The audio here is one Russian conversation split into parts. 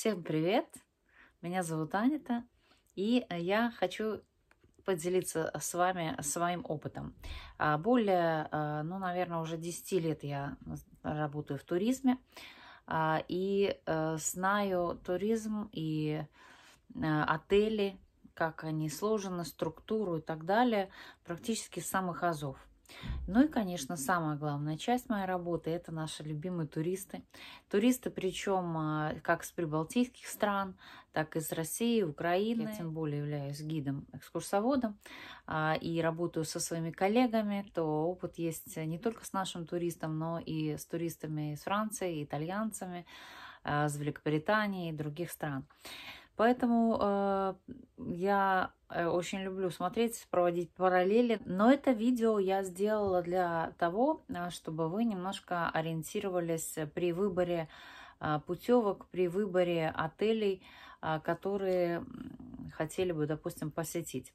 Всем привет! Меня зовут Анита, и э, я хочу поделиться э, с вами своим опытом. А, более, э, ну, наверное, уже 10 лет я работаю в туризме, а, и знаю туризм и отели, как они сложены, структуру и так далее, практически с самых азов. Ну и, конечно, самая главная часть моей работы – это наши любимые туристы. Туристы, причем а, как с прибалтийских стран, так и с России, Украины. Я тем более являюсь гидом-экскурсоводом а, и работаю со своими коллегами, то опыт есть не только с нашим туристом, но и с туристами из Франции, итальянцами, а, с Великобритании и других стран. Поэтому э, я э, очень люблю смотреть, проводить параллели. Но это видео я сделала для того, э, чтобы вы немножко ориентировались при выборе э, путевок, при выборе отелей, которые хотели бы, допустим, посетить.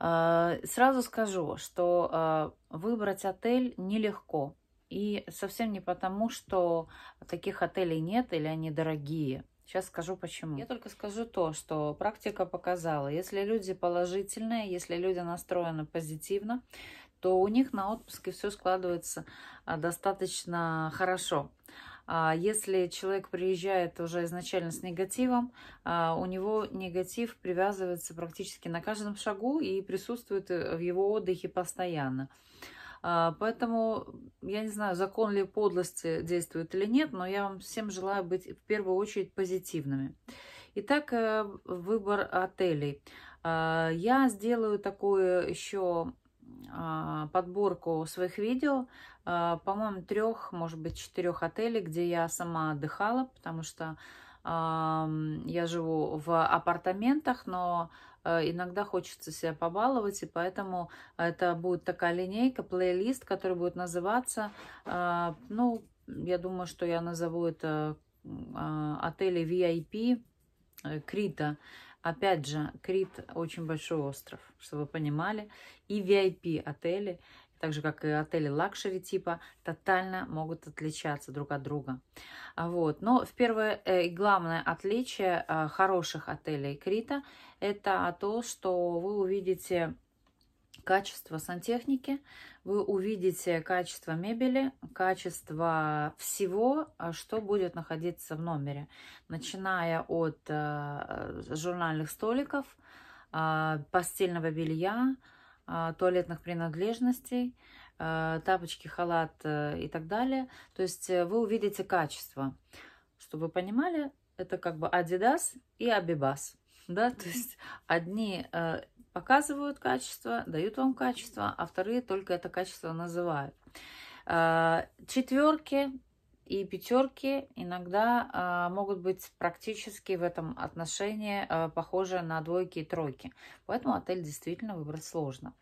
Сразу скажу, что выбрать отель нелегко. И совсем не потому, что таких отелей нет или они дорогие. Сейчас скажу почему. Я только скажу то, что практика показала, если люди положительные, если люди настроены позитивно, то у них на отпуске все складывается а, достаточно хорошо. А, если человек приезжает уже изначально с негативом, а, у него негатив привязывается практически на каждом шагу и присутствует э, в его отдыхе постоянно. А, поэтому я не знаю, закон ли подлости действует или нет, но я вам всем желаю быть в первую очередь позитивными. Итак, э, выбор отелей. А, я сделаю такую еще а, подборку своих видео, по-моему, трех, может быть, четырех отелей, где я сама отдыхала, потому что я живу в апартаментах, но Э, иногда хочется себя побаловать, и поэтому это будет такая линейка, плейлист, который будет называться, а, ну, я думаю, что я назову это а, отели VIP э, Крита. Опять же, Крит очень большой остров, чтобы вы понимали. И VIP отели, так же как и отели лакшери типа, тотально могут отличаться друг от друга. Вот. Но в первое э, и главное отличие а, хороших отелей Крита – это то, что вы увидите качество сантехники, вы увидите качество мебели, качество всего, а, что будет находиться в номере, начиная от э, журнальных столиков, а, постельного белья, а, туалетных принадлежностей, тапочки, халат э, и так далее. То есть э, вы увидите качество. Чтобы вы понимали, это как бы Adidas и Abibas да, то есть одни э, показывают качество, дают вам качество, а вторые только это качество называют. Э, четверки и пятерки иногда э, могут быть практически в этом отношении э, похожи на двойки и тройки. Поэтому отель действительно выбрать сложно.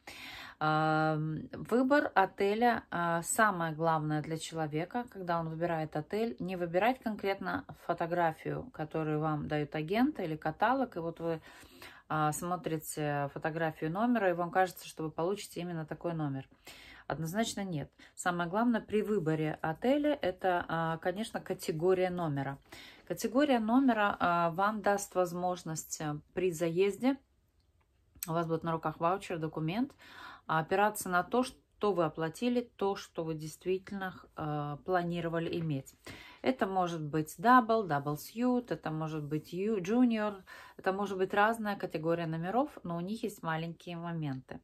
Э, выбор отеля э, самое главное для человека, когда он выбирает отель. Не выбирать конкретно фотографию, которую вам дают агенты или каталог. И вот вы э, смотрите фотографию номера, и вам кажется, что вы получите именно такой номер. Однозначно нет. Самое главное при выборе отеля – это, а, конечно, категория номера. Категория номера а, вам даст возможность э, при заезде, у вас будет на руках ваучер, документ, а, опираться на то, что вы оплатили, то, что вы действительно планировали иметь. Это может быть дабл, дабл сьют, это может быть junior, это может быть разная категория номеров, но у них есть маленькие моменты.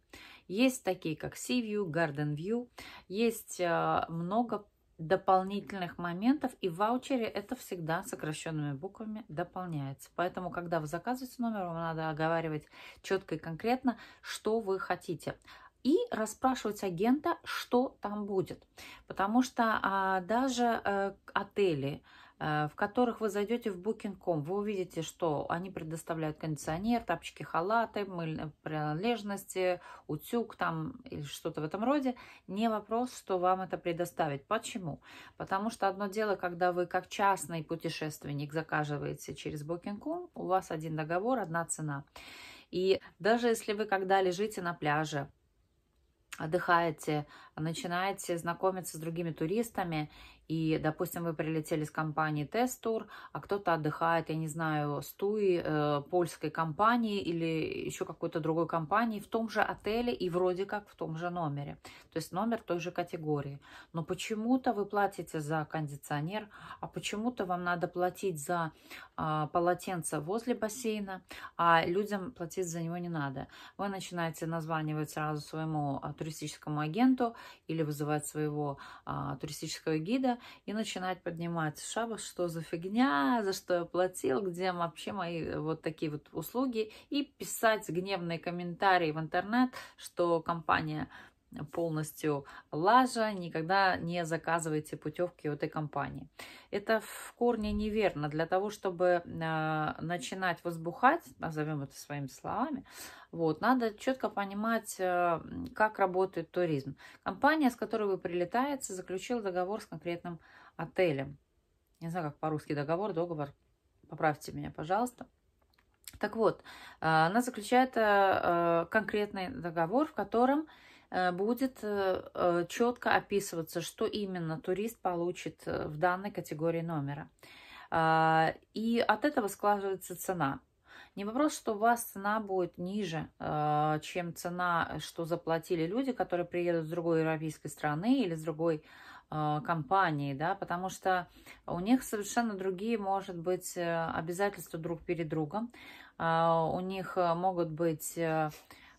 Есть такие, как Sea View, Garden View. Есть э, много дополнительных моментов, и в ваучере это всегда сокращенными буквами дополняется. Поэтому, когда вы заказываете номер, вам надо оговаривать четко и конкретно, что вы хотите и расспрашивать агента, что там будет. Потому что а, даже а, отели, Э, в которых вы зайдете в Booking.com, вы увидите, что они предоставляют кондиционер, тапочки, халаты, мыльные э, принадлежности, утюг там или что-то в этом роде. Не вопрос, что вам это предоставить. Почему? Потому что одно дело, когда вы как частный путешественник заказываете через Booking.com, у вас один договор, одна цена. И даже если вы когда лежите на пляже, отдыхаете, начинаете знакомиться с другими туристами, и, допустим, вы прилетели с компании Тестур, а кто-то отдыхает, я не знаю, с Туи, э, польской компании или еще какой-то другой компании в том же отеле и вроде как в том же номере. То есть номер той же категории. Но почему-то вы платите за кондиционер, а почему-то вам надо платить за э, полотенце возле бассейна, а людям платить за него не надо. Вы начинаете названивать сразу своему э, туристическому агенту или вызывать своего э, туристического гида, и начинать поднимать шабаш, что за фигня, за что я платил, где вообще мои вот такие вот услуги, и писать гневные комментарии в интернет, что компания полностью лажа, никогда не заказывайте путевки у этой компании. Это в корне неверно. Для того, чтобы а, начинать возбухать, назовем это своими словами, вот, надо четко понимать, а, как работает туризм. Компания, с которой вы прилетаете, заключила договор с конкретным отелем. Не знаю, как по-русски договор, договор. Поправьте меня, пожалуйста. Так вот, а, она заключает конкретный договор, в котором Э, будет э, четко описываться, что именно турист получит э, в данной категории номера. А, и от этого складывается цена. Не вопрос, что у вас цена будет ниже, чем цена, что заплатили люди, которые приедут с другой европейской страны или с другой компании, да, потому что у них совершенно другие, может быть, обязательства друг перед другом. А, у них могут быть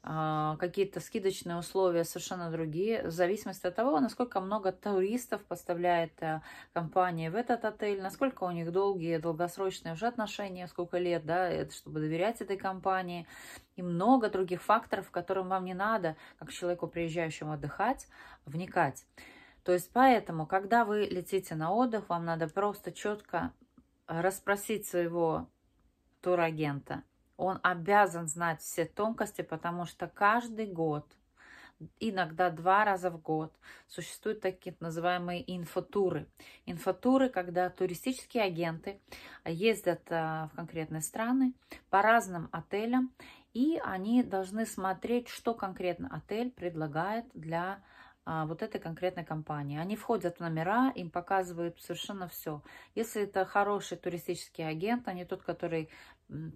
а, какие-то скидочные условия совершенно другие, в зависимости от того, насколько много туристов поставляет э, компания в этот отель, насколько у них долгие, долгосрочные уже отношения, сколько лет, да, это, чтобы доверять этой компании, и много других факторов, которым вам не надо, как человеку, приезжающему отдыхать, вникать. То есть поэтому, когда вы летите на отдых, вам надо просто четко расспросить своего турагента – он обязан знать все тонкости, потому что каждый год, иногда два раза в год, существуют такие называемые инфотуры. Инфотуры, когда туристические агенты ездят а, в конкретные страны по разным отелям, и они должны смотреть, что конкретно отель предлагает для туристов а, вот этой конкретной компании. Они входят в номера, им показывают совершенно все. Если это хороший туристический агент, а не тот, который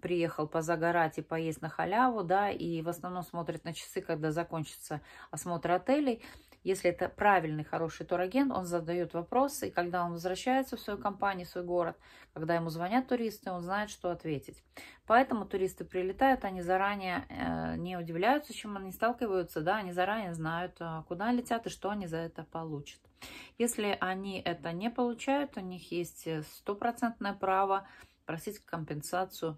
приехал позагорать и поесть на халяву, да, и в основном смотрит на часы, когда закончится осмотр отелей, если это правильный, хороший турагент, он задает вопросы, и когда он возвращается в свою компанию, в свой город, когда ему звонят туристы, он знает, что ответить. Поэтому туристы прилетают, они заранее э, не удивляются, чем они сталкиваются, да, они заранее знают, э, куда летят и что они за это получат. Если они это не получают, у них есть э, стопроцентное право просить компенсацию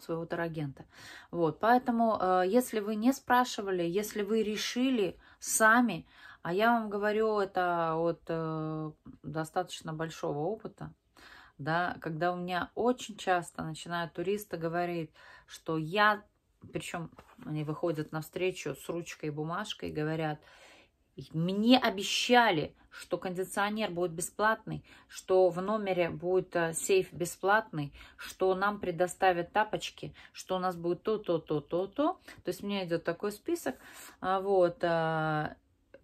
своего турагента. Вот, поэтому, э, если вы не спрашивали, если вы решили сами. А я вам говорю это от э, достаточно большого опыта, да, когда у меня очень часто начинают туристы говорить, что я, причем они выходят навстречу с ручкой и бумажкой и говорят – мне обещали, что кондиционер будет бесплатный, что в номере будет э, сейф бесплатный, что нам предоставят тапочки, что у нас будет то, то, то, то, то. То есть мне идет такой список. А, вот. Э,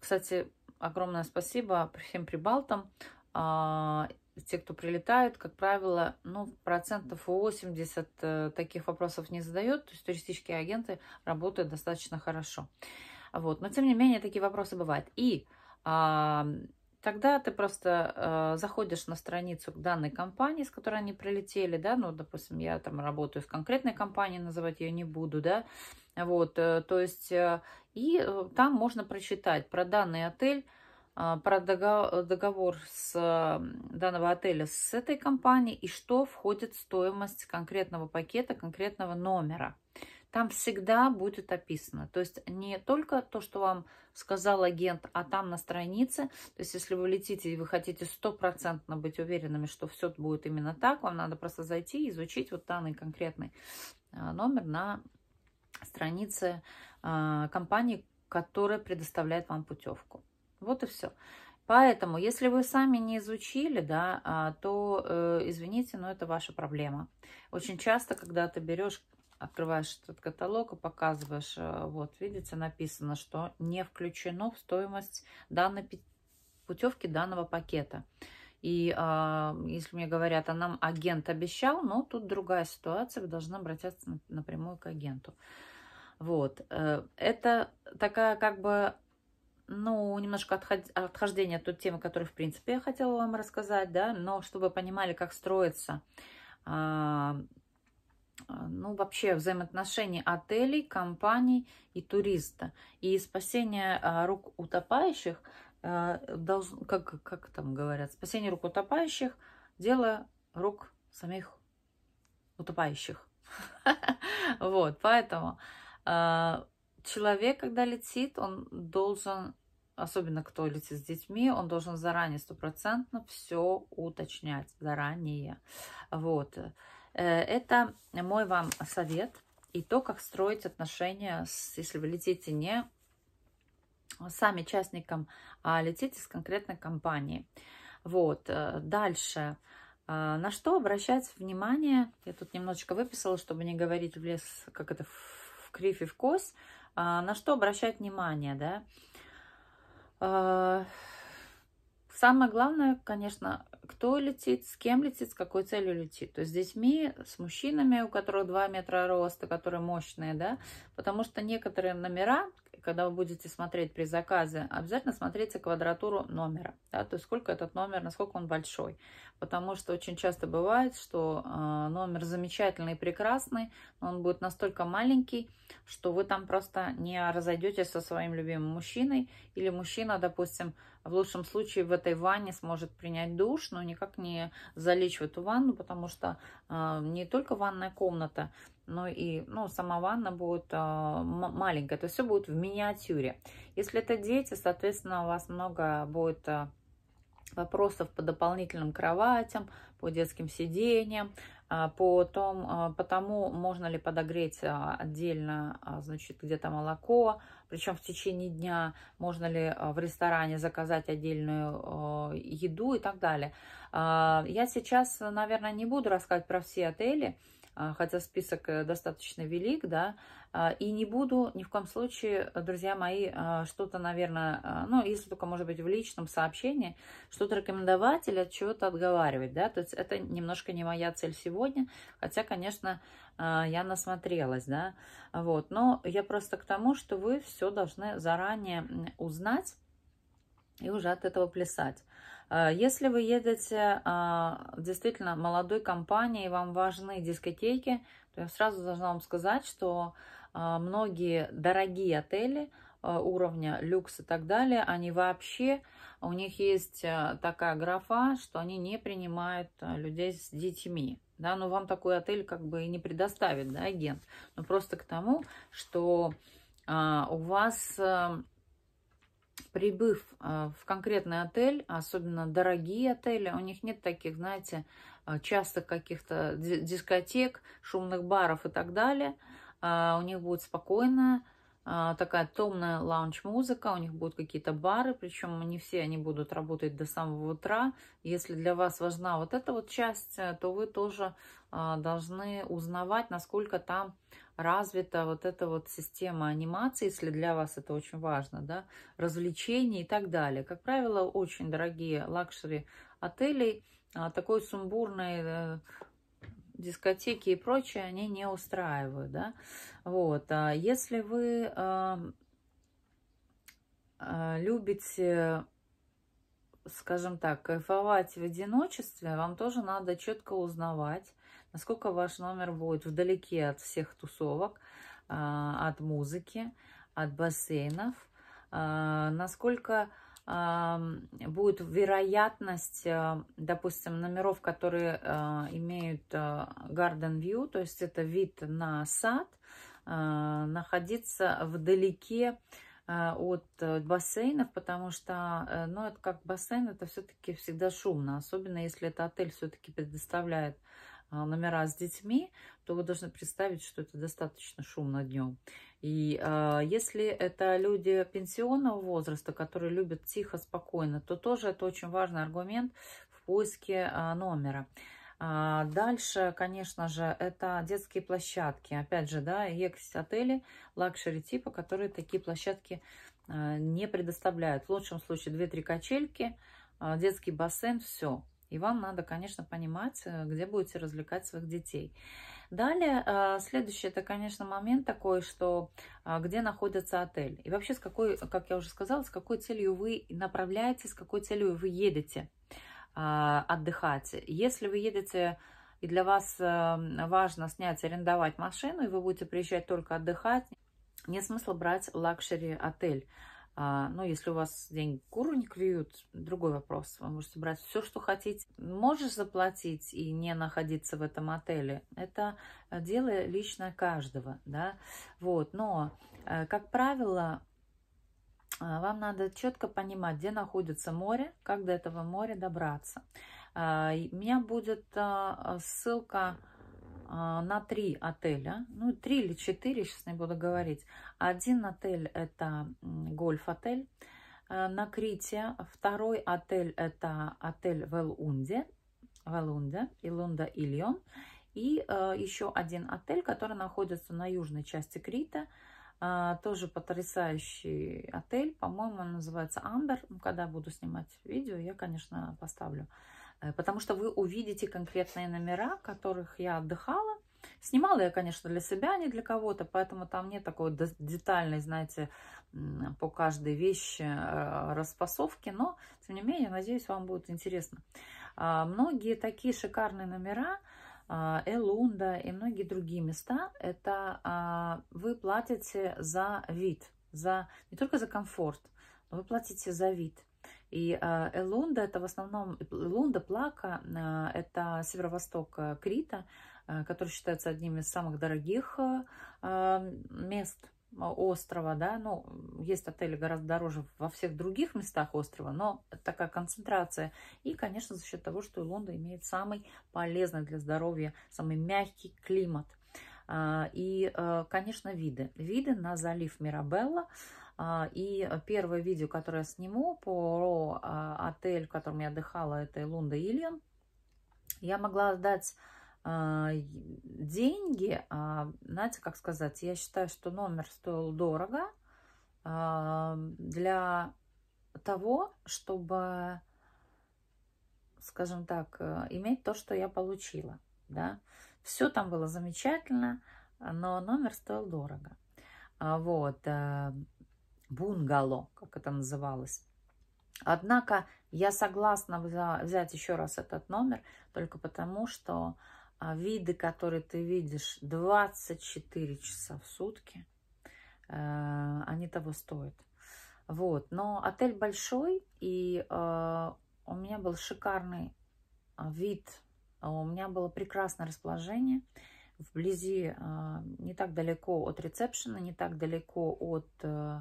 кстати, огромное спасибо всем прибалтам. А, те, кто прилетают, как правило, ну, процентов 80 э, таких вопросов не задает. То есть туристические агенты работают достаточно Хорошо. Вот. Но, тем не менее, такие вопросы бывают. И а, тогда ты просто а, заходишь на страницу данной компании, с которой они прилетели, да, ну, допустим, я там работаю в конкретной компании, называть ее не буду, да, вот, э, то есть, э, и э, там можно прочитать про данный отель, а, про договор с а, данного отеля с этой компанией и что входит в стоимость конкретного пакета, конкретного номера там всегда будет описано. То есть не только то, что вам сказал агент, а там на странице. То есть если вы летите и вы хотите стопроцентно быть уверенными, что все будет именно так, вам надо просто зайти и изучить вот данный конкретный а, номер на странице а, компании, которая предоставляет вам путевку. Вот и все. Поэтому, если вы сами не изучили, да, а, то, э, извините, но это ваша проблема. Очень часто, когда ты берешь открываешь этот каталог и показываешь, э, вот, видите, написано, что не включено в стоимость данной путевки данного пакета. И э, если мне говорят, а нам агент обещал, но ну, тут другая ситуация, вы должны обратиться напрямую к агенту. Вот, э, это такая как бы, ну, немножко отход... отхождение от той темы, которую, в принципе, я хотела вам рассказать, да, но чтобы вы понимали, как строится а, а, ну, вообще взаимоотношений отелей, компаний и туриста. И спасение а, рук утопающих, а, должно, как, как там говорят, спасение рук утопающих – дело рук самих утопающих. Вот, поэтому человек, когда летит, он должен, особенно кто летит с детьми, он должен заранее стопроцентно все уточнять, заранее. Вот. Э, это мой вам совет и то, как строить отношения, с, если вы летите не сами частником, а летите с конкретной компанией. Вот, э, дальше. Э, на что обращать внимание? Я тут немножечко выписала, чтобы не говорить в лес, как это, в криф и в кось. На что обращать внимание, да? Самое главное, конечно, кто летит, с кем летит, с какой целью летит. То есть с детьми, с мужчинами, у которых 2 метра роста, которые мощные, да, потому что некоторые номера, когда вы будете смотреть при заказе, обязательно смотрите квадратуру номера, да, то есть сколько этот номер, насколько он большой, потому что очень часто бывает, что э, номер замечательный, и прекрасный, но он будет настолько маленький, что вы там просто не разойдетесь со своим любимым мужчиной, или мужчина, допустим, в лучшем случае в этой ванне сможет принять душ, но никак не залечь в эту ванну, потому что э, не только ванная комната, но и ну, сама ванна будет э, маленькая. То есть все будет в миниатюре. Если это дети, соответственно, у вас много будет э, вопросов по дополнительным кроватям, по детским сиденьям, по, том, по тому, можно ли подогреть отдельно, значит, где-то молоко, причем в течение дня можно ли э, в ресторане заказать отдельную э, еду и так далее. А, я сейчас, наверное, не буду рассказывать про все отели, а, хотя список э, достаточно велик, да, а, и не буду ни в коем случае, друзья мои, а, что-то, наверное, ну, если только, может быть, в личном сообщении, что-то рекомендовать или от чего-то отговаривать, да, то есть это немножко не моя цель сегодня, хотя, конечно, я насмотрелась, да, вот, но я просто к тому, что вы все должны заранее узнать и уже от этого плясать. А, если вы едете а, действительно молодой компанией, вам важны дискотеки, то я сразу должна вам сказать, что а, многие дорогие отели уровня люкс и так далее, они вообще, у них есть такая графа, что они не принимают людей с детьми. Да, но ну, вам такой отель как бы и не предоставит, да, агент. Но просто к тому, что а, у вас а, прибыв а, в конкретный отель, особенно дорогие отели, у них нет таких, знаете, а, частых каких-то дискотек, шумных баров и так далее, а, у них будет спокойно, а, такая томная лаунч-музыка, у них будут какие-то бары, причем не все они будут работать до самого утра. Если для вас важна вот эта вот часть, э, то вы тоже а, должны узнавать, насколько там развита вот эта вот система анимации, если для вас это очень важно, да, развлечений и так далее. Как правило, очень дорогие лакшери отелей а, такой сумбурной э, дискотеки и прочее, они не устраивают, да. Вот, а если вы э, э, любите скажем так, кайфовать в одиночестве, вам тоже надо четко узнавать, насколько ваш номер будет вдалеке от всех тусовок, а, от музыки, от бассейнов, насколько будет вероятность, э, допустим, номеров, которые э, имеют э, garden view, то есть это вид на сад, находиться вдалеке от бассейнов, потому что, ну, это как бассейн, это все-таки всегда шумно, особенно если это отель все-таки предоставляет а, номера с детьми, то вы должны представить, что это достаточно шумно днем. И э, если это люди пенсионного возраста, которые любят тихо, спокойно, то тоже это очень важный аргумент в поиске э, номера. А дальше, конечно же, это детские площадки. Опять же, да, есть отели лакшери типа, которые такие площадки э, не предоставляют. В лучшем случае 2-3 качельки, э, детский бассейн, все. И вам надо, конечно, понимать, э, где будете развлекать своих детей. Далее, э, следующий, это, конечно, момент такой, что а, где находится отель. И вообще, с какой, как я уже сказала, с какой целью вы направляетесь, с какой целью вы едете а, отдыхать. Если вы едете и для вас э, важно снять, арендовать машину, и вы будете приезжать только отдыхать, нет смысла брать лакшери отель. А, ну, если у вас деньги куру не клюют, другой вопрос. Вы можете брать все, что хотите. Можешь заплатить и не находиться в этом отеле. Это э, дело лично каждого, да. Вот, но, э, как правило, э, вам надо четко понимать, где находится море, как до этого моря добраться. А, у меня будет ссылка а, на три отеля, ну, три или четыре, сейчас не буду говорить. Один отель – это гольф-отель э, на Крите, второй отель – это отель Велунде, Велунде в Элунде, Илунда Ильон, и э, еще один отель, который находится на южной части Крита, э, тоже потрясающий отель, по-моему, называется Амбер, когда буду снимать видео, я, конечно, поставлю Э, потому что вы увидите конкретные номера, которых я отдыхала. Снимала я, конечно, для себя, а не для кого-то, поэтому там нет такой детальной, знаете, по каждой вещи э, распасовки, но, тем не менее, надеюсь, вам будет интересно. А, многие такие шикарные номера, а, Элунда и многие другие места, это а, вы платите за вид, за, не только за комфорт, но вы платите за вид – и а, Элунда, это в основном, Элунда Плака, а, это северо-восток Крита, а, который считается одним из самых дорогих мест острова, да, ну, есть отели гораздо дороже во всех других местах острова, но такая концентрация. И, конечно, за счет того, что Лондон имеет самый полезный для здоровья, самый мягкий климат. И, конечно, виды. Виды на залив Мирабелла – а, и первое видео, которое я сниму по а, отель, в котором я отдыхала, это Лунда Ильян, я могла отдать а, деньги, знаете, как сказать, я считаю, что номер стоил дорого для того, чтобы, скажем так, э, иметь то, что я получила, да. Все там было замечательно, но номер стоил дорого. Вот. Э, бунгало, как это называлось. Однако я согласна взять еще раз этот номер, только потому что а, виды, которые ты видишь 24 часа в сутки, э, они того стоят. Вот, но отель большой, и э, у меня был шикарный а, вид, а у меня было прекрасное расположение вблизи, не так далеко от ресепшена, не так далеко от э,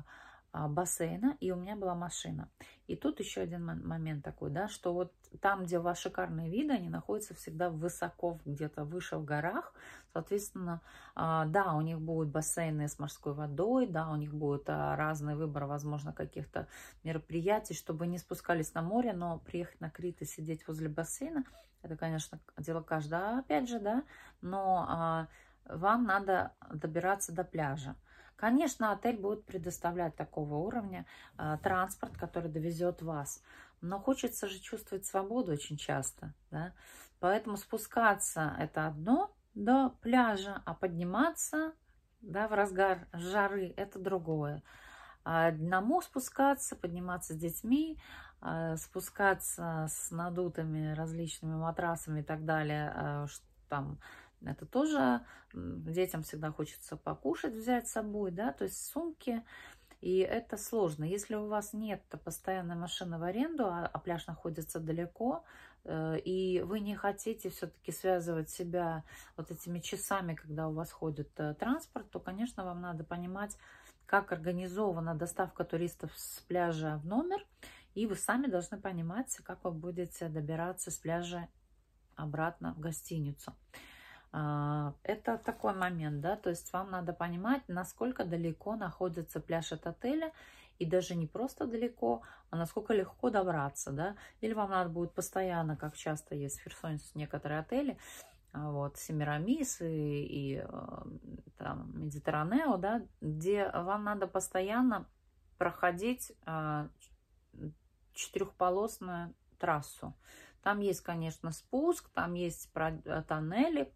а, бассейна, и у меня была машина. И тут еще один момент такой, да, что вот там, где у вас шикарные виды, они находятся всегда высоко, где-то выше в горах. Соответственно, а, да, у них будут бассейны с морской водой, да, у них будет а, разный выбор, возможно, каких-то мероприятий, чтобы не спускались на море, но приехать на Крит и сидеть возле бассейна, это, конечно, дело каждого, опять же, да, но вам надо добираться до пляжа. Конечно, отель будет предоставлять такого уровня э, транспорт, который довезет вас. Но хочется же чувствовать свободу очень часто. Да? Поэтому спускаться это одно до пляжа, а подниматься да, в разгар жары это другое. А одному спускаться, подниматься с детьми, а, спускаться с надутыми различными матрасами и так далее, а, там это тоже детям всегда хочется покушать, взять с собой, да, то есть сумки. И это сложно. Если у вас нет постоянной машины в аренду, а, а пляж находится далеко, э, и вы не хотите все-таки связывать себя вот этими часами, когда у вас ходит э, транспорт, то, конечно, вам надо понимать, как организована доставка туристов с пляжа в номер. И вы сами должны понимать, как вы будете добираться с пляжа обратно в гостиницу. А, это такой момент, да, то есть вам надо понимать, насколько далеко находится пляж от отеля, и даже не просто далеко, а насколько легко добраться, да, или вам надо будет постоянно, как часто есть в Херсоне некоторые отели, а, вот, Семирамис и, и э, там, Медитеранео, да, где вам надо постоянно проходить а, четырехполосную трассу. Там есть, конечно, спуск, там есть э, тоннели,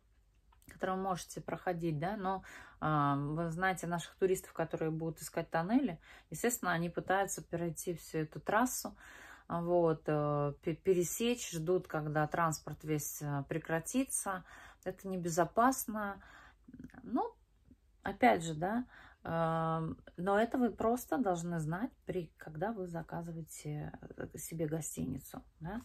которые вы можете проходить, да, но э, вы знаете наших туристов, которые будут искать тоннели, естественно, они пытаются перейти всю эту трассу, а, вот, э, пересечь, ждут, когда транспорт весь э, прекратится, это небезопасно, ну, опять же, да, э, но это вы просто должны знать, при, когда вы заказываете э, себе гостиницу, да,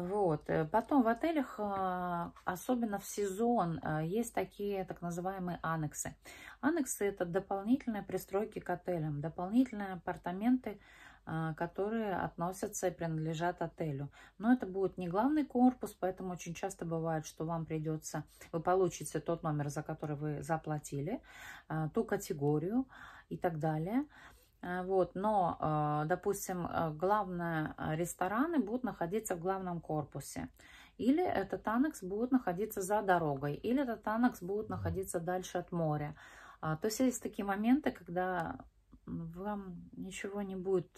вот. Э, потом в отелях, а, особенно в сезон, э, есть такие так называемые анексы. Анексы – это дополнительные пристройки к отелям, дополнительные апартаменты, а, которые относятся и принадлежат отелю. Но это будет не главный корпус, поэтому очень часто бывает, что вам придется, вы получите тот номер, за который вы заплатили, а, ту категорию и так далее – Э, вот, но, э, допустим, э, главные рестораны будут находиться в главном корпусе. Или этот анекс будет находиться за дорогой, или этот анекс будет находиться дальше от моря. А, то есть есть такие моменты, когда вам ничего не будет,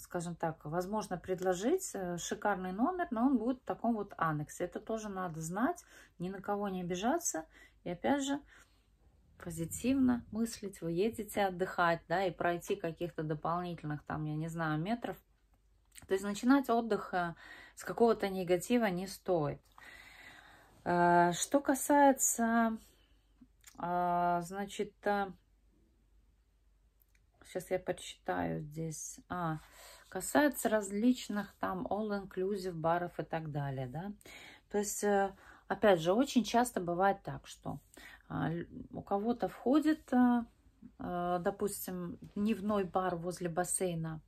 скажем так, возможно предложить шикарный номер, но он будет в таком вот анексе. Это тоже надо знать, ни на кого не обижаться. И опять же, позитивно мыслить, вы едете отдыхать, да, и пройти каких-то дополнительных, там, я не знаю, метров. То есть начинать отдых э, с какого-то негатива не стоит. Э, что касается, э, значит, сейчас я подсчитаю здесь, а, касается различных там all-inclusive баров и так далее, да, то есть, опять же, очень часто бывает так, что а, у кого-то входит, а, а, допустим, дневной бар возле бассейна,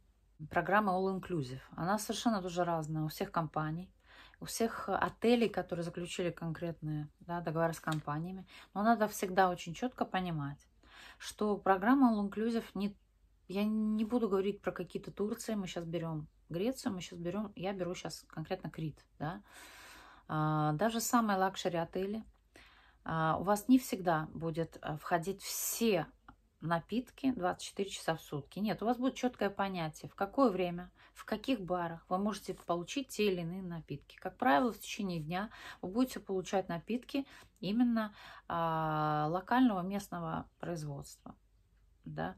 программа All Inclusive. Она совершенно тоже разная у всех компаний, у всех отелей, которые заключили конкретные да, договоры с компаниями. Но надо всегда очень четко понимать, что программа All Inclusive не... Я не буду говорить про какие-то Турции, мы сейчас берем Грецию, мы сейчас берем, я беру сейчас конкретно Крит, да. Даже самые лакшери отели – а, у вас не всегда будет э, входить все напитки 24 часа в сутки. Нет, у вас будет четкое понятие, в какое время, в каких барах вы можете получить те или иные напитки. Как правило, в течение дня вы будете получать напитки именно а, локального местного производства. Да?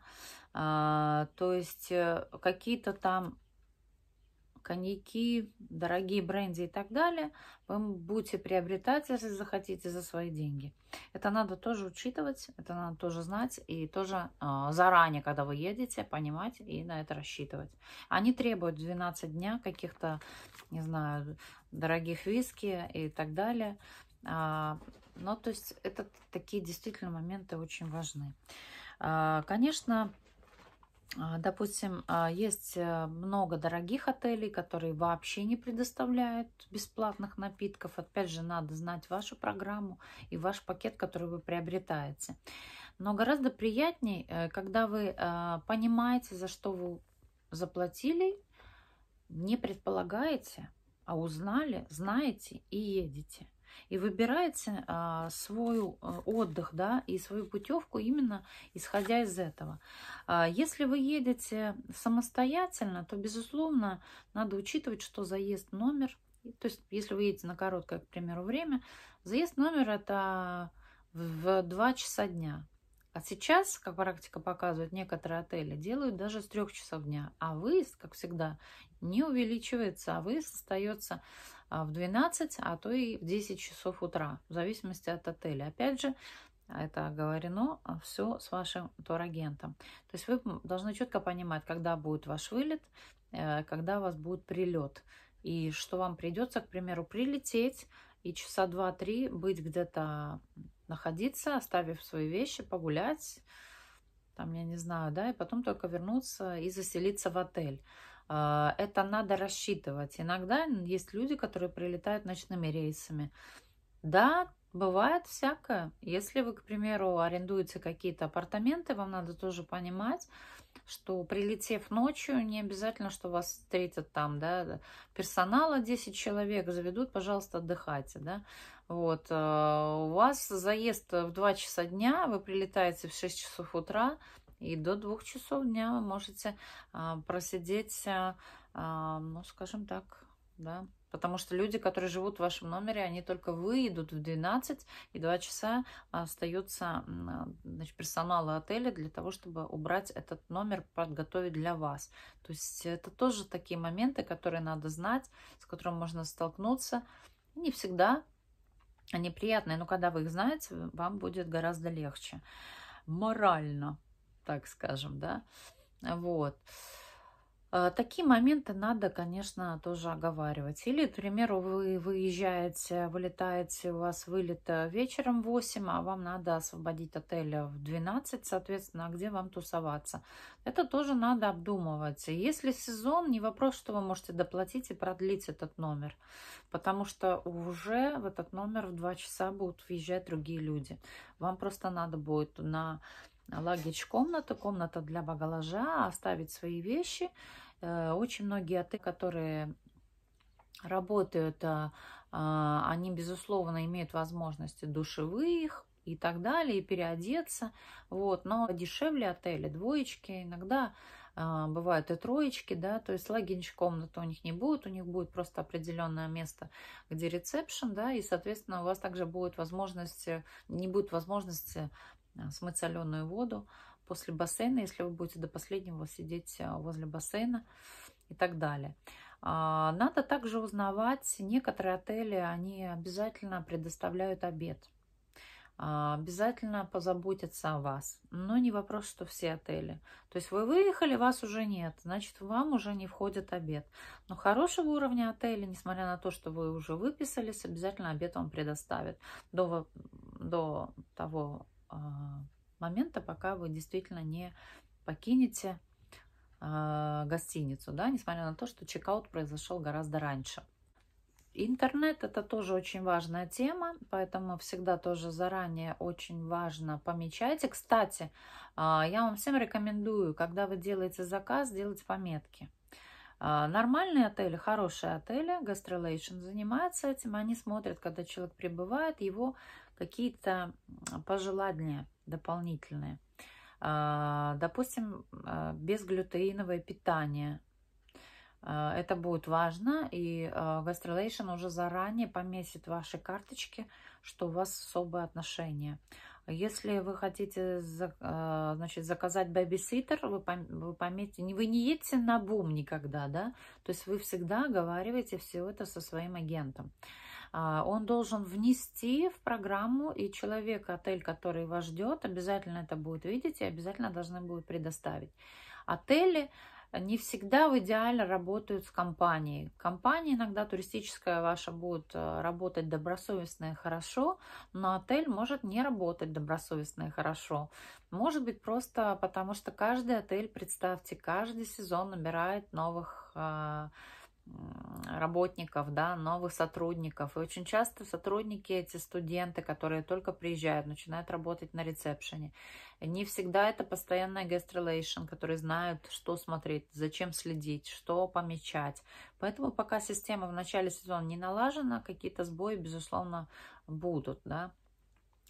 А, то есть э, какие-то там коньяки, дорогие бренди и так далее, вы будете приобретать, если захотите, за свои деньги. Это надо тоже учитывать, это надо тоже знать и тоже э, заранее, когда вы едете, понимать и на это рассчитывать. Они требуют 12 дня каких-то, не знаю, дорогих виски и так далее. А, ну, то есть это такие действительно моменты очень важны. А, конечно, а, допустим, а, есть э, много дорогих отелей, которые вообще не предоставляют бесплатных напитков. Опять же, надо знать вашу программу и ваш пакет, который вы приобретаете. Но гораздо приятней, э, когда вы а, понимаете, за что вы заплатили, не предполагаете, а узнали, знаете и едете и выбираете а, свой э, отдых, да, и свою путевку именно исходя из этого. А, если вы едете самостоятельно, то, безусловно, надо учитывать, что заезд номер, то есть если вы едете на короткое, к примеру, время, заезд номер это в 2 часа дня. А сейчас, как практика показывает, некоторые отели делают даже с трех часов дня, а выезд, как всегда, не увеличивается, а выезд остается а в 12, а то и в 10 часов утра, в зависимости от отеля. Опять же, это оговорено а, все с вашим турагентом. То есть вы должны четко понимать, когда будет ваш вылет, э, когда у вас будет прилет, и что вам придется, к примеру, прилететь и часа два-три быть где-то, находиться, оставив свои вещи, погулять, там, я не знаю, да, и потом только вернуться и заселиться в отель. А, это надо рассчитывать. Иногда есть люди, которые прилетают ночными рейсами. Да, бывает всякое. Если вы, к примеру, арендуете какие-то апартаменты, вам надо тоже понимать, что прилетев ночью, не обязательно, что вас встретят там, да, персонала 10 человек, заведут, пожалуйста, отдыхайте, да. Вот, а, у вас заезд в 2 часа дня, вы прилетаете в 6 часов утра, и до двух часов дня вы можете а, просидеть, а, а, ну, скажем так, да, Потому что люди, которые живут в вашем номере, они только выйдут в 12 и 2 часа остаются значит, персонала отеля для того, чтобы убрать этот номер, подготовить для вас. То есть это тоже такие моменты, которые надо знать, с которыми можно столкнуться. Не всегда они приятные, но когда вы их знаете, вам будет гораздо легче. Морально так скажем, да. Вот. А, такие моменты надо, конечно, тоже оговаривать. Или, к примеру, вы выезжаете, вылетаете, у вас вылет э, вечером в 8, а вам надо освободить отель в 12, соответственно, а где вам тусоваться. Это тоже надо обдумывать. Если сезон, не вопрос, что вы можете доплатить и продлить этот номер, потому что уже в этот номер в 2 часа будут въезжать другие люди. Вам просто надо будет на лагерь-комната, комната для багажа, оставить свои вещи. Э, очень многие отели, которые работают, э, а, они, безусловно, имеют возможности душевых и так далее, и переодеться. Вот. Но дешевле отели, двоечки, иногда а, бывают и троечки, да, то есть логинч комнаты у них не будет, у них будет просто определенное место, где ресепшн, да, и, соответственно, у вас также будет возможность, э, не будет возможности э, смыть соленую воду после бассейна, если вы будете до последнего сидеть э, возле бассейна и так далее. А, надо также узнавать, некоторые отели, они обязательно предоставляют обед. А, обязательно позаботятся о вас. Но не вопрос, что все отели. То есть вы выехали, вас уже нет, значит, вам уже не входит обед. Но хорошего уровня отеля, несмотря на то, что вы уже выписались, обязательно обед вам предоставят до, до того э, момента, пока вы действительно не покинете э, гостиницу, да, несмотря на то, что чекаут произошел гораздо раньше. Интернет это тоже очень важная тема, поэтому всегда тоже заранее очень важно помечайте. Кстати, а, я вам всем рекомендую, когда вы делаете заказ, делать пометки. А, нормальные отели, хорошие отели, Gastrelation занимается этим, они смотрят, когда человек прибывает, его какие-то пожелания дополнительные. А, допустим, безглютеиновое питание – а, это будет важно, и West а, Relation уже заранее поместит ваши карточки, что у вас особые отношения. Если вы хотите а, значит, заказать бэбиситер, вы, вы пометите, вы не едете на бум никогда, да? То есть вы всегда оговариваете все это со своим агентом. Он должен внести в программу, и человек, отель, который вас ждет, обязательно это будет видеть и обязательно должны будут предоставить. Отели не всегда в идеале работают с компанией. Компания иногда туристическая ваша будет э, работать добросовестно и хорошо, но отель может не работать добросовестно и хорошо. Может быть просто потому, что каждый отель, представьте, каждый сезон набирает новых э, работников, да, новых сотрудников. И очень часто сотрудники, эти студенты, которые только приезжают, начинают работать на ресепшене. Не всегда это постоянная guest relation, которые знают, что смотреть, зачем следить, что помечать. Поэтому пока система в начале сезона не налажена, какие-то сбои, безусловно, будут, да.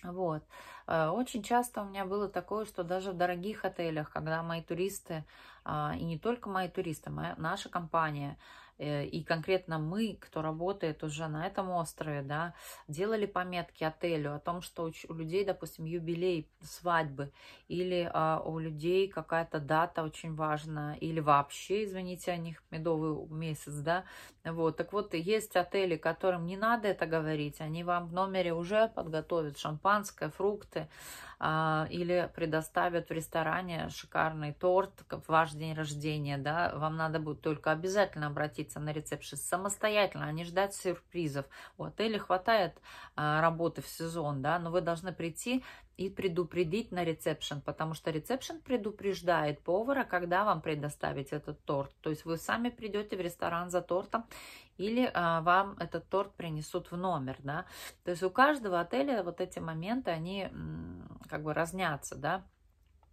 Вот. Э, очень часто у меня было такое, что даже в дорогих отелях, когда мои туристы, а, и не только мои туристы, моя, наша компания Э, и конкретно мы, кто работает уже на этом острове, да, делали пометки отелю о том, что у людей, допустим, юбилей, свадьбы, или а, у людей какая-то дата очень важна, или вообще, извините, о них медовый месяц, да, вот, так вот, есть отели, которым не надо это говорить, они вам в номере уже подготовят шампанское, фрукты, а, или предоставят в ресторане шикарный торт в ваш день рождения, да, вам надо будет только обязательно обратиться на рецепшн самостоятельно, а не ждать сюрпризов. У отеля хватает а, работы в сезон, да, но вы должны прийти и предупредить на рецепшн, потому что рецепшн предупреждает повара, когда вам предоставить этот торт. То есть вы сами придете в ресторан за тортом или а, вам этот торт принесут в номер, да. То есть у каждого отеля вот эти моменты, они как бы разнятся, да.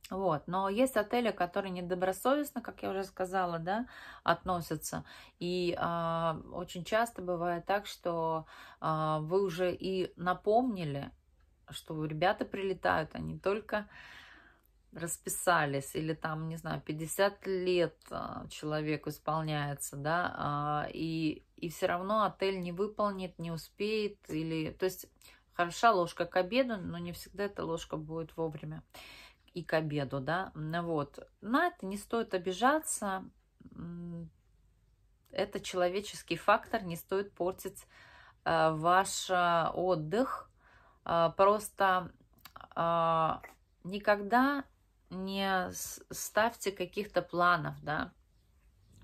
Вот. Но есть отели, которые недобросовестно, как я уже сказала, да, относятся. И э, очень часто бывает так, что э, вы уже и напомнили, что ребята прилетают, они только расписались, или там, не знаю, 50 лет а, человек исполняется, да, а, и, и все равно отель не выполнит, не успеет, или, то есть, хороша ложка к обеду, но не всегда эта ложка будет вовремя и к обеду, да, ну вот, на это не стоит обижаться, это человеческий фактор, не стоит портить а, ваш отдых, Э, просто а, никогда не ставьте каких-то планов, да.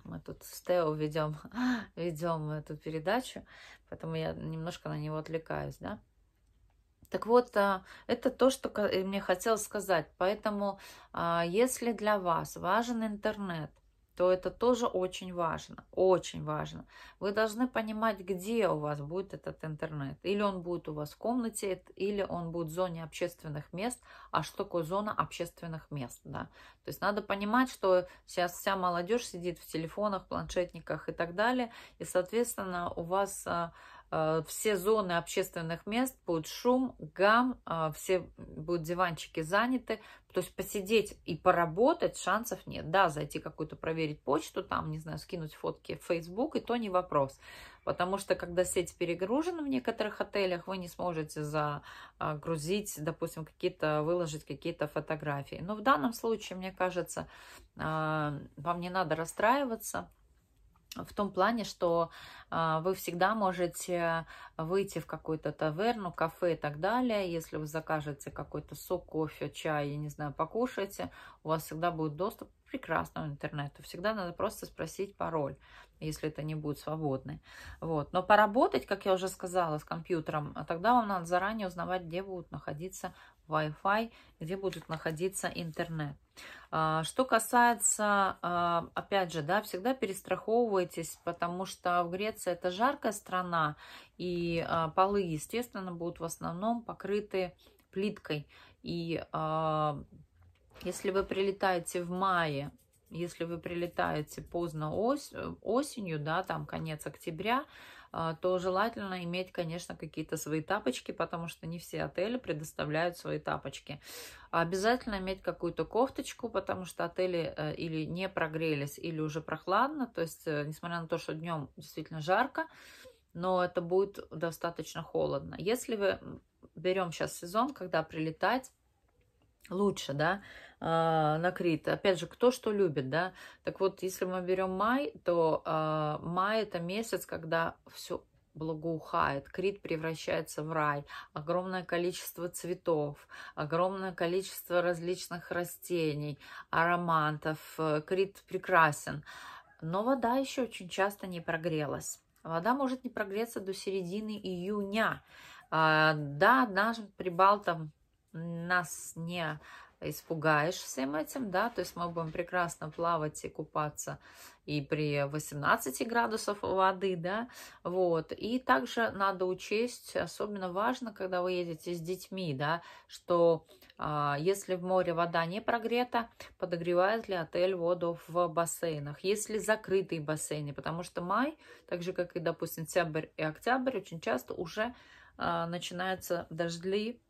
Мы тут с Тео ведем, ведем эту передачу, поэтому я немножко на него отвлекаюсь, да. Так вот, а, это то, что мне хотелось сказать. Поэтому, а, если для вас важен интернет – то это тоже очень важно, очень важно. Вы должны понимать, где у вас будет этот интернет. Или он будет у вас в комнате, или он будет в зоне общественных мест. А что такое зона общественных мест? Да? То есть надо понимать, что сейчас вся молодежь сидит в телефонах, планшетниках и так далее. И, соответственно, у вас а, Э, все зоны общественных мест, будет шум, гам, э, все будут диванчики заняты. То есть посидеть и поработать шансов нет. Да, зайти какую-то проверить почту, там, не знаю, скинуть фотки в Facebook, и то не вопрос. Потому что, когда сеть перегружена в некоторых отелях, вы не сможете загрузить, э, допустим, какие-то, выложить какие-то фотографии. Но в данном случае, мне кажется, вам не надо расстраиваться в том плане, что а, вы всегда можете выйти в какую-то таверну, кафе и так далее. Если вы закажете какой-то сок, кофе, чай, я не знаю, покушаете, у вас всегда будет доступ к прекрасному интернету. Всегда надо просто спросить пароль, если это не будет свободный. Вот. Но поработать, как я уже сказала, с компьютером, а тогда вам надо заранее узнавать, где будут находиться Wi-Fi, где будет находиться интернет. А, что касается, а, опять же, да, всегда перестраховывайтесь, потому что в Греции это жаркая страна, и а, полы, естественно, будут в основном покрыты плиткой. И если вы прилетаете в мае, если вы прилетаете поздно осенью, да, там конец октября, а, то желательно иметь, конечно, какие-то свои тапочки, потому что не все отели предоставляют свои тапочки. Обязательно иметь какую-то кофточку, потому что отели э, или не прогрелись, или уже прохладно. То есть, э, несмотря на то, что днем действительно жарко, но это будет достаточно холодно. Если вы берем сейчас сезон, когда прилетать, лучше, да, а, на Крит. Опять же, кто что любит, да. Так вот, если мы берем май, то а, май это месяц, когда все благоухает, Крит превращается в рай, огромное количество цветов, огромное количество различных растений, ароматов, э, Крит прекрасен. Но вода еще очень часто не прогрелась. Вода может не прогреться до середины июня. А, да, нашим прибалтам нас не испугаешь всем этим, да, то есть мы будем прекрасно плавать и купаться и при 18 градусов воды, да, вот, и также надо учесть, особенно важно, когда вы едете с детьми, да, что э, если в море вода не прогрета, подогревает ли отель воду в бассейнах, если закрытые бассейны, потому что май, так же, как и, допустим, сентябрь и октябрь, очень часто уже э, начинаются дождли,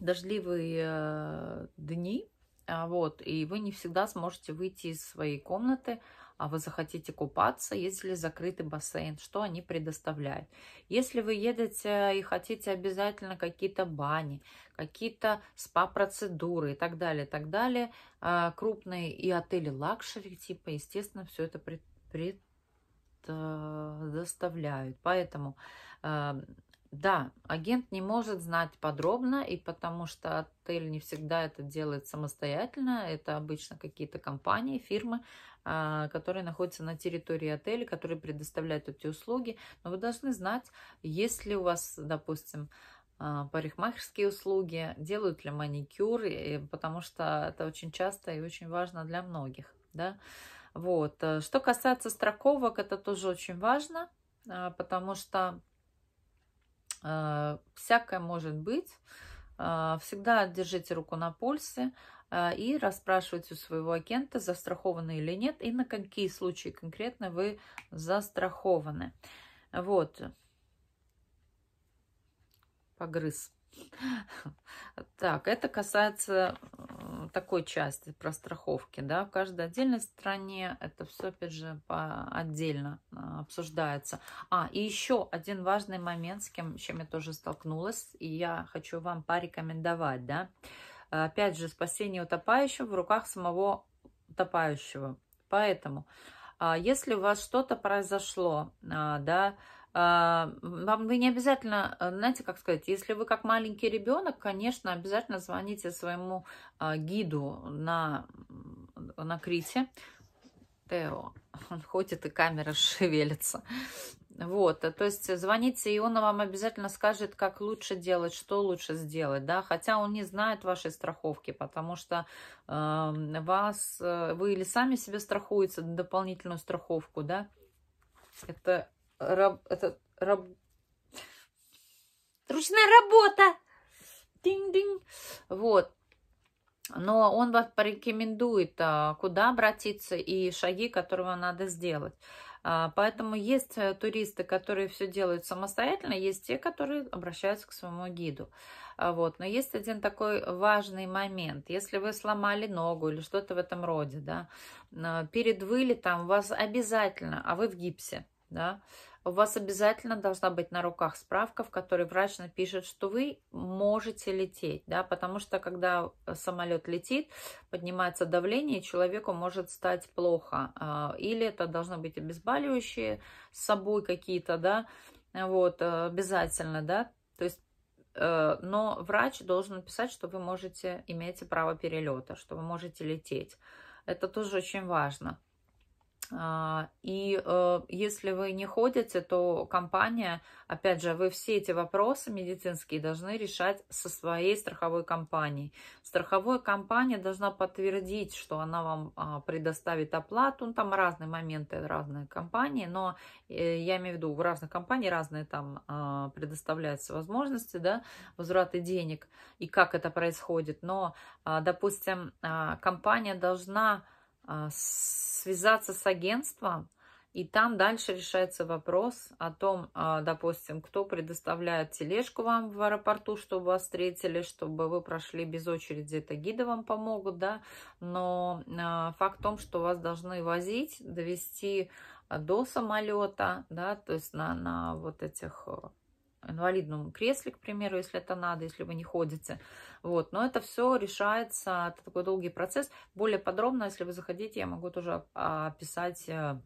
дождливые э, дни, а, вот, и вы не всегда сможете выйти из своей комнаты, а вы захотите купаться, если закрытый бассейн, что они предоставляют. Если вы едете и хотите обязательно какие-то бани, какие-то спа-процедуры и так далее, так далее, а, крупные и отели лакшери, типа, естественно, все это предоставляют. Э, Поэтому э, да, агент не может знать подробно, и потому что отель не всегда это делает самостоятельно. Это обычно какие-то компании, фирмы, а, которые находятся на территории отеля, которые предоставляют эти услуги. Но вы должны знать, если у вас, допустим, а, парикмахерские услуги, делают ли маникюр, потому что это очень часто и очень важно для многих. Да? Вот. Э, что касается страховок, это тоже очень важно, а, потому что Э, всякое может быть. Э, всегда держите руку на пульсе э, и расспрашивайте у своего агента, застрахованы или нет, и на какие случаи конкретно вы застрахованы. Вот. Погрыз. Так, это касается э, такой части про страховки, да, в каждой отдельной стране это все, опять же, по отдельно э, обсуждается. А, и еще один важный момент, с кем, с чем я тоже столкнулась, и я хочу вам порекомендовать, да, э, опять же, спасение утопающего в руках самого утопающего. Поэтому, а, если у вас что-то произошло, да, а, вам вы не обязательно, э, знаете, как сказать, если вы как маленький ребенок, конечно, обязательно звоните своему а, гиду на, на Крите. Тео, он ходит и камера шевелится. Вот, э, то есть звоните, и он вам обязательно скажет, как лучше делать, что лучше сделать, да, хотя он не знает вашей страховки, потому что э, вас, э, вы или сами себе страхуете дополнительную страховку, да, это раб, это, раб, ручная работа. Динь-динь. Вот. Но он вас порекомендует, а, куда обратиться и шаги, которые вам надо сделать. А, поэтому есть э, туристы, которые все делают самостоятельно, есть те, которые обращаются к своему гиду. А, вот. Но есть один такой важный момент. Если вы сломали ногу или что-то в этом роде, да, перед вылетом у вас обязательно, а вы в гипсе, да, у вас обязательно должна быть на руках справка, в которой врач напишет, что вы можете лететь, да, потому что когда самолет летит, поднимается давление, и человеку может стать плохо. А, или это должны быть обезболивающие с собой какие-то, да, вот, э, обязательно, да, то есть э, но врач должен написать, что вы можете, имеете право перелета, что вы можете лететь. Это тоже очень важно. А, и э, если вы не ходите, то компания, опять же, вы все эти вопросы медицинские должны решать со своей страховой компанией. Страховая компания должна подтвердить, что она вам а, предоставит оплату. Ну, там разные моменты, разные компании, но э, я имею в виду, в разных компаниях разные там а, предоставляются возможности, да, возвраты денег и как это происходит. Но, допустим, компания должна а, связаться с агентством, и там дальше решается вопрос о том, а, допустим, кто предоставляет тележку вам в аэропорту, чтобы вас встретили, чтобы вы прошли без очереди, это гиды вам помогут, да. Но а, факт в том, что вас должны возить, довести до самолета, да, то есть на, на вот этих э, инвалидном кресле, к примеру, если это надо, если вы не ходите. Вот. Но это все решается, это такой долгий процесс. Более подробно, если вы захотите, я могу тоже описать э,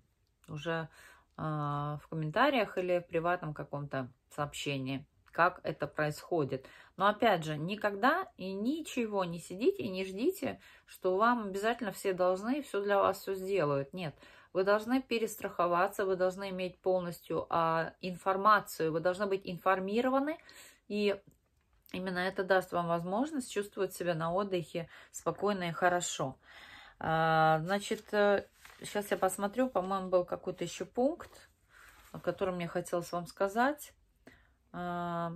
уже э, в комментариях или в приватном каком-то сообщении, как это происходит. Но опять же, никогда и ничего не сидите и не ждите, что вам обязательно все должны, все для вас все сделают. Нет, вы должны перестраховаться, вы должны иметь полностью а, информацию, вы должны быть информированы. И именно это даст вам возможность чувствовать себя на отдыхе спокойно и хорошо. А, значит, сейчас э, я посмотрю, по-моему, был какой-то еще пункт, о котором мне хотелось вам сказать. А,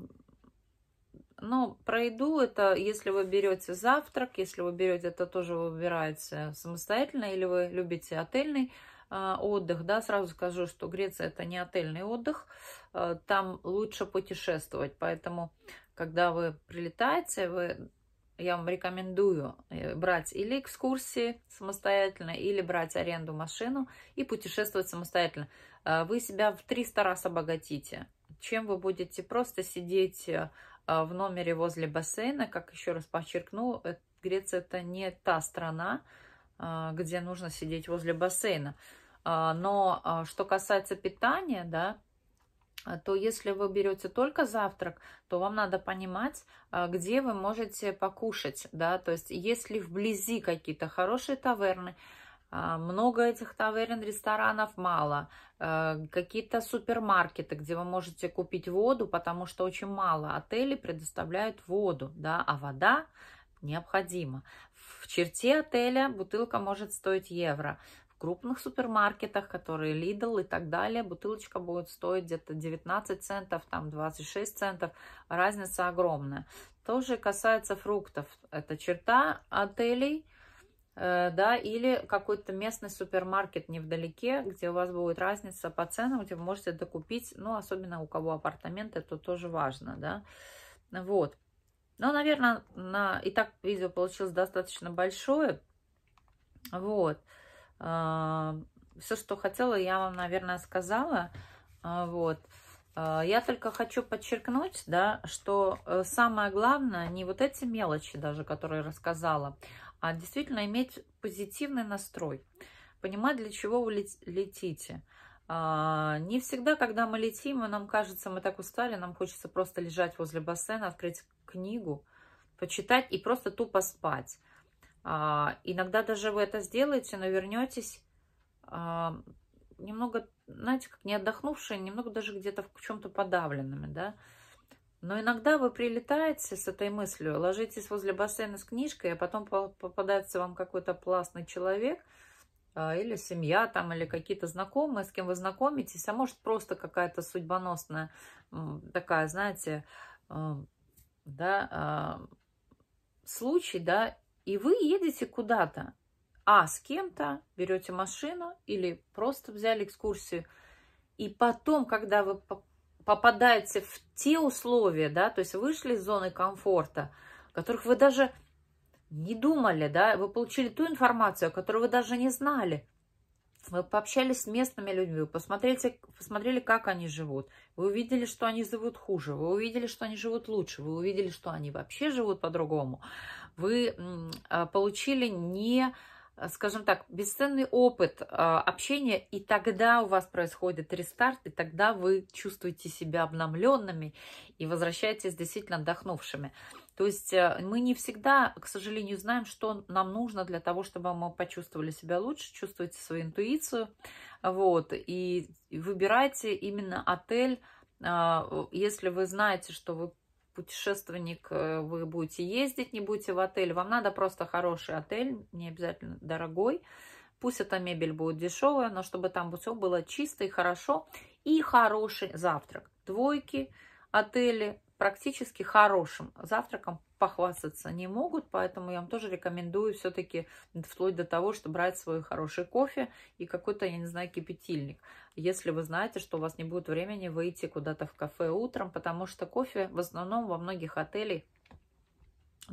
но пройду. это, если вы берете завтрак, если вы берете, это тоже выбираете самостоятельно, или вы любите отельный а, отдых, да, сразу скажу, что Греция это не отельный отдых, а, там лучше путешествовать, поэтому, когда вы прилетаете, вы я вам рекомендую э, брать или экскурсии самостоятельно, или брать аренду машину и путешествовать самостоятельно. А, вы себя в 300 раз обогатите, чем вы будете просто сидеть э, в номере возле бассейна. Как еще раз подчеркну, э, Греция это не та страна, где нужно сидеть возле бассейна. А, но а, что касается питания, да, а, то если вы берете только завтрак, то вам надо понимать, где вы можете покушать, да, то есть если вблизи какие-то хорошие таверны, много этих таверн, ресторанов мало, какие-то супермаркеты, где вы можете купить воду, потому что очень мало отелей предоставляют воду, да, а вода необходима. В черте отеля бутылка может стоить евро крупных супермаркетах, которые Lidl и так далее, бутылочка будет стоить где-то 19 центов, там 26 центов, разница огромная. Тоже касается фруктов, это черта отелей, э, да, или какой-то местный супермаркет невдалеке, где у вас будет разница по ценам, где вы можете докупить, ну, особенно у кого апартаменты, это тоже важно, да, вот. Но, наверное, на... и так видео получилось достаточно большое, вот. А, Все, что хотела, я вам, наверное, сказала. А, вот. А, я только хочу подчеркнуть, да, что э, самое главное не вот эти мелочи даже, которые рассказала, а действительно иметь позитивный настрой, понимать, для чего вы летите. Не всегда, когда мы летим, и нам кажется, мы так устали, нам хочется просто лежать возле бассейна, открыть книгу, почитать и просто тупо спать. А, иногда даже вы это сделаете, но вернетесь а, немного, знаете, как не отдохнувшие, немного даже где-то в чем-то подавленными, да. Но иногда вы прилетаете с этой мыслью, ложитесь возле бассейна с книжкой, а потом попадается вам какой-то классный человек а, или семья там, или какие-то знакомые, с кем вы знакомитесь, а может просто какая-то судьбоносная такая, знаете, да, случай, да, и вы едете куда-то, а с кем-то, берете машину или просто взяли экскурсию. И потом, когда вы попадаете в те условия, да, то есть вышли из зоны комфорта, которых вы даже не думали, да, вы получили ту информацию, которую вы даже не знали. Вы пообщались с местными людьми, вы посмотрите, посмотрели, как они живут. Вы увидели, что они живут хуже, вы увидели, что они живут лучше, вы увидели, что они вообще живут по-другому вы а, получили не скажем так, бесценный опыт а, общения, и тогда у вас происходит рестарт, и тогда вы чувствуете себя обновленными и возвращаетесь действительно отдохнувшими. То есть э, мы не всегда, к сожалению, знаем, что нам нужно для того, чтобы мы почувствовали себя лучше, чувствуете свою интуицию, вот, и выбирайте именно отель, а, если вы знаете, что вы путешественник, э, вы будете ездить, не будете в отель. Вам надо просто хороший отель, не обязательно дорогой. Пусть эта мебель будет дешевая, но чтобы там все было чисто и хорошо. И хороший завтрак. Двойки, отели, практически хорошим завтраком похвастаться не могут, поэтому я вам тоже рекомендую все-таки вплоть до того, что брать свой хороший кофе и какой-то, я не знаю, кипятильник, если вы знаете, что у вас не будет времени выйти куда-то в кафе утром, потому что кофе в основном во многих отелях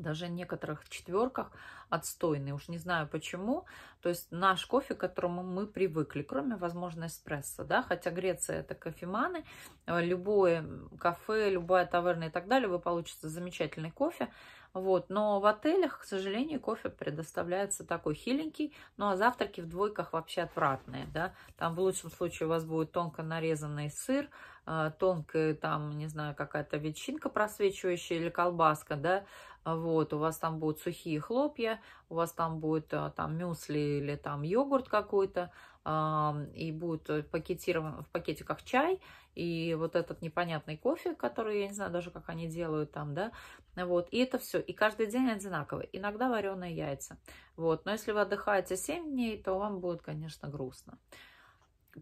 даже в некоторых четверках отстойный, уж не знаю почему. То есть наш кофе, к которому мы привыкли, кроме, возможно, эспрессо, да, хотя Греция это кофеманы, любое кафе, любая таверна и так далее, вы получите замечательный кофе, вот, но в отелях, к сожалению, кофе предоставляется такой хиленький, ну а завтраки в двойках вообще отвратные, да, там в лучшем случае у вас будет тонко нарезанный сыр, э, тонкая там, не знаю, какая-то ветчинка просвечивающая или колбаска, да, вот, у вас там будут сухие хлопья, у вас там будет а, там мюсли или там йогурт какой-то, и будет э, пакетирован в пакетиках чай, и вот этот непонятный кофе, который, я не знаю даже, как они делают там, да, вот, и это все, и каждый день одинаково, иногда вареные яйца, вот, но если вы отдыхаете 7 дней, то вам будет, конечно, грустно.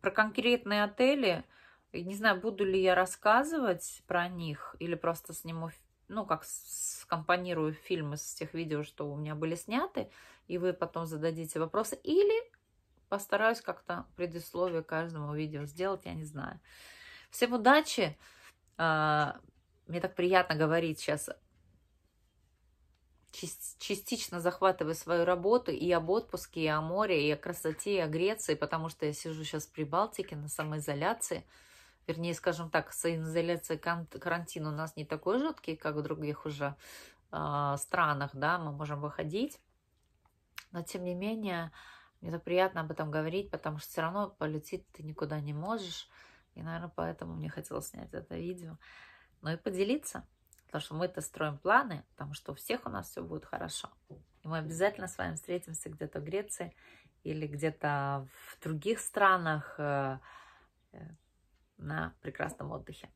Про конкретные отели, не знаю, буду ли я рассказывать про них или просто сниму ну, как скомпонирую фильмы с тех видео, что у меня были сняты, и вы потом зададите вопросы, или постараюсь как-то предисловие каждому видео сделать, я не знаю. Всем удачи! А, мне так приятно говорить сейчас. Частично захватываю свою работу и об отпуске, и о море, и о красоте, и о Греции, потому что я сижу сейчас в Прибалтике на самоизоляции вернее, скажем так, соизоляция карантин у нас не такой жуткий, как в других уже э, странах, да, мы можем выходить. Но, тем не менее, мне так приятно об этом говорить, потому что все равно полететь ты никуда не можешь. И, наверное, поэтому мне хотелось снять это видео. Ну и поделиться. Потому что мы-то строим планы, потому что у всех у нас все будет хорошо. И мы обязательно с вами встретимся где-то в Греции или где-то в других странах, э, э, на прекрасном отдыхе.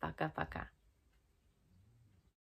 Пока-пока.